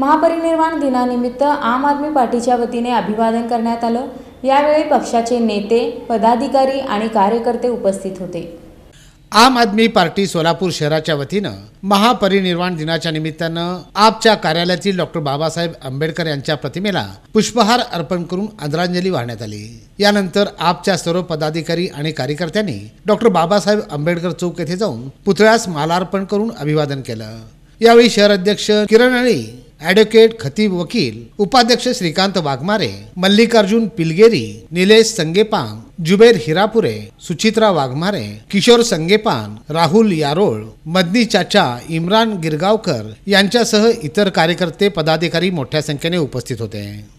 महापरिनिर्वाण दिनानिमित्त आम आदमी पार्टीच्या वतीने अभिवादन करण्यात आलं यावेळी पक्षाचे नेते पदाधिकारी आणि कार्यकर्ते उपस्थित होते आम आदमी पार्टी सोलापूर शहराच्या वतीनं महापरिनिर्वाण दिनाच्या निमित्तानं आपच्या कार्यालयातील डॉक्टर बाबासाहेब आंबेडकर यांच्या प्रतिमेला पुष्पहार अर्पण करून आदरांजली वाहण्यात आली यानंतर आपच्या सर्व पदाधिकारी आणि कार्यकर्त्यांनी डॉक्टर बाबासाहेब आंबेडकर चौक येथे जाऊन पुतळ्यास मालार्पण करून अभिवादन केलं यावेळी शहर अध्यक्ष किरण अळी ॲडव्होकेट खतीब वकील उपाध्यक्ष श्रीकांत वाघमारे मल्लिकार्जुन पिलगेरी निलेश संगेपान जुबेर हिरापुरे सुचित्रा वाघमारे किशोर संगेपान राहुल यारोळ मदनी चाचा इम्रान गिरगावकर यांच्यासह इतर कार्यकर्ते पदाधिकारी मोठ्या संख्येने उपस्थित होते